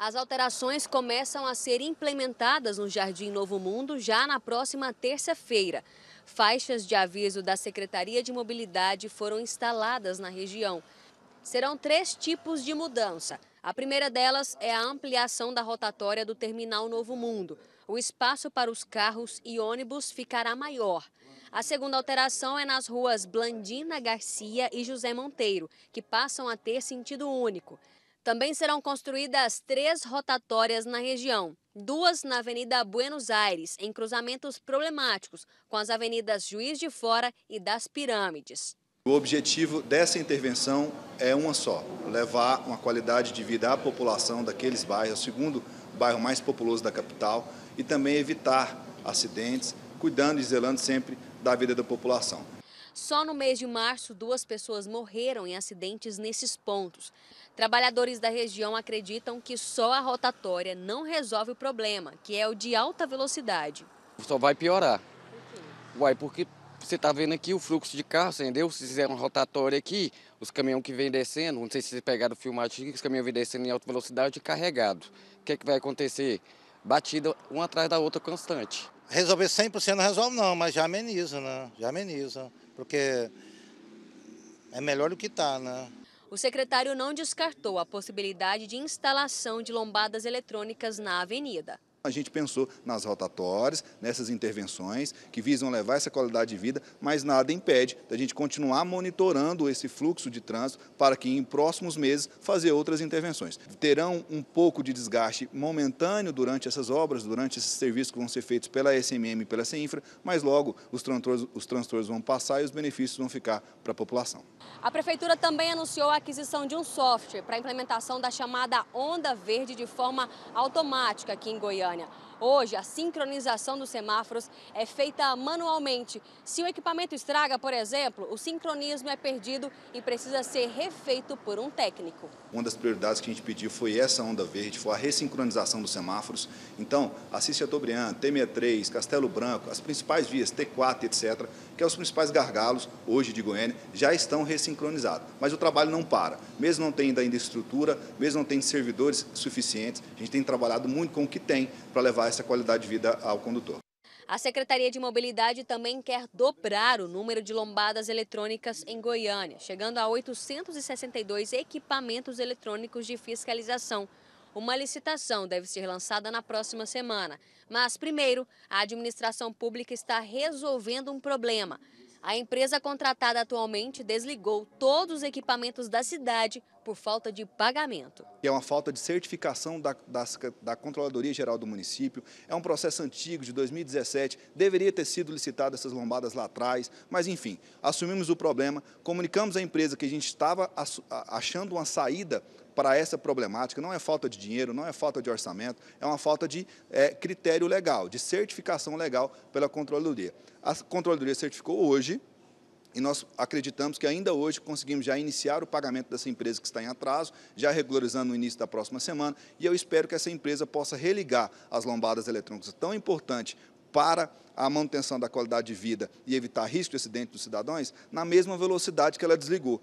As alterações começam a ser implementadas no Jardim Novo Mundo já na próxima terça-feira. Faixas de aviso da Secretaria de Mobilidade foram instaladas na região. Serão três tipos de mudança. A primeira delas é a ampliação da rotatória do Terminal Novo Mundo. O espaço para os carros e ônibus ficará maior. A segunda alteração é nas ruas Blandina Garcia e José Monteiro, que passam a ter sentido único. Também serão construídas três rotatórias na região, duas na Avenida Buenos Aires, em cruzamentos problemáticos com as avenidas Juiz de Fora e das Pirâmides. O objetivo dessa intervenção é uma só: levar uma qualidade de vida à população daqueles bairros, é o segundo bairro mais populoso da capital, e também evitar acidentes, cuidando e zelando sempre da vida da população. Só no mês de março, duas pessoas morreram em acidentes nesses pontos. Trabalhadores da região acreditam que só a rotatória não resolve o problema, que é o de alta velocidade. Só vai piorar. Por Uai, porque você está vendo aqui o fluxo de carro, entendeu? Se fizer uma rotatória aqui, os caminhões que vêm descendo, não sei se vocês pegaram o filmagem, os caminhões vêm descendo em alta velocidade e carregado. O que, é que vai acontecer? Batida uma atrás da outra constante resolver 100% não resolve não, mas já ameniza, né? Já ameniza, porque é melhor do que está, né? O secretário não descartou a possibilidade de instalação de lombadas eletrônicas na avenida a gente pensou nas rotatórias, nessas intervenções que visam levar essa qualidade de vida, mas nada impede da gente continuar monitorando esse fluxo de trânsito para que em próximos meses fazer outras intervenções. Terão um pouco de desgaste momentâneo durante essas obras, durante esses serviços que vão ser feitos pela SMM e pela CINFRA, mas logo os transtornos, os transtornos vão passar e os benefícios vão ficar para a população. A Prefeitura também anunciou a aquisição de um software para a implementação da chamada Onda Verde de forma automática aqui em Goiânia. 啊。Hoje, a sincronização dos semáforos é feita manualmente. Se o equipamento estraga, por exemplo, o sincronismo é perdido e precisa ser refeito por um técnico. Uma das prioridades que a gente pediu foi essa onda verde, foi a ressincronização dos semáforos. Então, Assis Chateaubriand, T63, Castelo Branco, as principais vias T4, etc., que são é os principais gargalos hoje de Goiânia, já estão ressincronizados. Mas o trabalho não para. Mesmo não tendo ainda estrutura, mesmo não tendo servidores suficientes, a gente tem trabalhado muito com o que tem para levar essa qualidade de vida ao condutor. A Secretaria de Mobilidade também quer dobrar o número de lombadas eletrônicas em Goiânia, chegando a 862 equipamentos eletrônicos de fiscalização. Uma licitação deve ser lançada na próxima semana. Mas, primeiro, a administração pública está resolvendo um problema. A empresa contratada atualmente desligou todos os equipamentos da cidade por falta de pagamento. É uma falta de certificação da, da, da Controladoria Geral do Município, é um processo antigo de 2017, deveria ter sido licitado essas lombadas lá atrás, mas enfim, assumimos o problema, comunicamos à empresa que a gente estava achando uma saída para essa problemática. Não é falta de dinheiro, não é falta de orçamento, é uma falta de é, critério legal, de certificação legal pela Controladoria. A Controladoria certificou hoje e nós acreditamos que ainda hoje conseguimos já iniciar o pagamento dessa empresa que está em atraso, já regularizando no início da próxima semana, e eu espero que essa empresa possa religar as lombadas eletrônicas tão importante para a manutenção da qualidade de vida e evitar risco de acidente dos cidadãos na mesma velocidade que ela desligou.